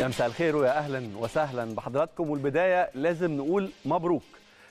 يا مساء الخير ويا اهلا وسهلا بحضراتكم والبدايه لازم نقول مبروك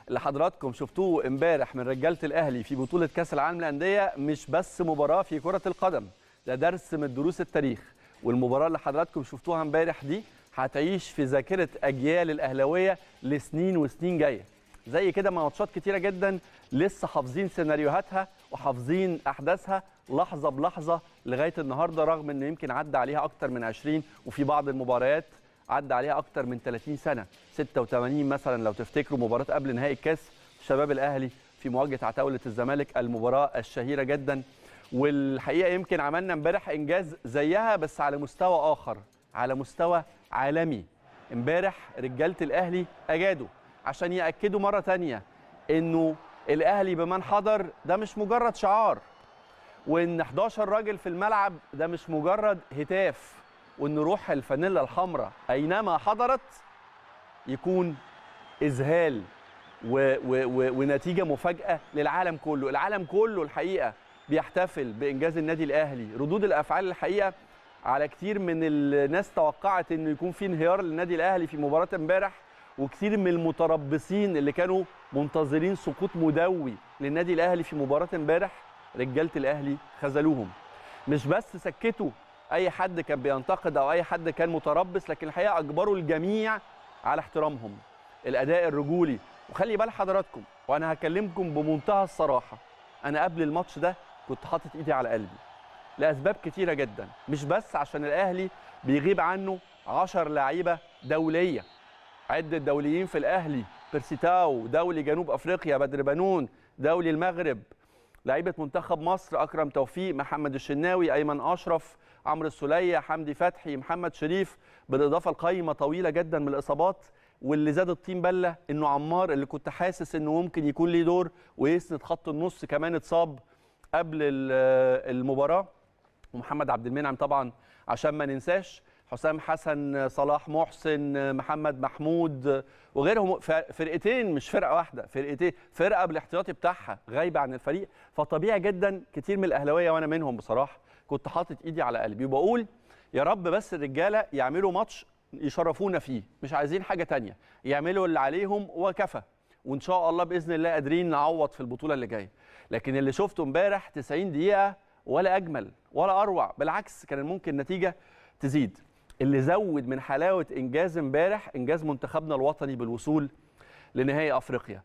لحضراتكم شفتوه امبارح من رجاله الاهلي في بطوله كاس العالم للانديه مش بس مباراه في كره القدم ده درس من دروس التاريخ والمباراه اللي حضراتكم شفتوها امبارح دي هتعيش في ذاكره اجيال الاهلاويه لسنين وسنين جايه زي كده ماتشات كتيره جدا لسه حافظين سيناريوهاتها وحافظين احداثها لحظه بلحظه لغايه النهارده رغم ان يمكن عدى عليها اكتر من 20 وفي بعض المباريات عدى عليها اكتر من 30 سنه 86 مثلا لو تفتكروا مباراه قبل نهائي الكاس شباب الاهلي في مواجهه عتاوله الزمالك المباراه الشهيره جدا والحقيقه يمكن عملنا امبارح انجاز زيها بس على مستوى اخر على مستوى عالمي امبارح رجاله الاهلي اجادوا عشان ياكدوا مره ثانيه انه الاهلي بمن حضر ده مش مجرد شعار وان 11 راجل في الملعب ده مش مجرد هتاف وان روح الفانيلا الحمراء اينما حضرت يكون اذهال و و و ونتيجه مفاجاه للعالم كله العالم كله الحقيقه بيحتفل بانجاز النادي الاهلي ردود الافعال الحقيقه على كتير من الناس توقعت انه يكون في انهيار للنادي الاهلي في مباراه امبارح وكثير من المتربصين اللي كانوا منتظرين سقوط مدوي للنادي الاهلي في مباراه امبارح رجاله الاهلي خذلوهم مش بس سكتوا اي حد كان بينتقد او اي حد كان متربص لكن الحقيقه اجبروا الجميع على احترامهم الاداء الرجولي وخلي بال حضراتكم وانا هكلمكم بمنتهى الصراحه انا قبل الماتش ده كنت حاطط ايدي على قلبي لاسباب كتيره جدا مش بس عشان الاهلي بيغيب عنه 10 لعيبه دوليه عدة دوليين في الأهلي بيرسيتاو دولي جنوب أفريقيا بدر بنون دولي المغرب لعيبة منتخب مصر أكرم توفيق محمد الشناوي أيمن أشرف عمرو السلية حمدي فتحي محمد شريف بالإضافة لقائمة طويلة جدا من الإصابات واللي زاد الطين بله انه عمار اللي كنت حاسس انه ممكن يكون ليه دور ويسند خط النص كمان اتصاب قبل المباراه ومحمد عبد المنعم طبعا عشان ما ننساش حسام حسن صلاح محسن محمد محمود وغيرهم فرقتين مش فرقه واحده فرقتين فرقه بالاحتياطي بتاعها غايبه عن الفريق فطبيعي جدا كتير من الاهلاويه وانا منهم بصراحه كنت حاطط ايدي على قلبي وبقول يا رب بس الرجاله يعملوا ماتش يشرفونا فيه مش عايزين حاجه تانية يعملوا اللي عليهم وكفى وان شاء الله باذن الله قادرين نعوض في البطوله اللي جايه لكن اللي شفته امبارح 90 دقيقه ولا اجمل ولا اروع بالعكس كان ممكن النتيجه تزيد اللي زود من حلاوه انجاز امبارح انجاز منتخبنا الوطني بالوصول لنهائي افريقيا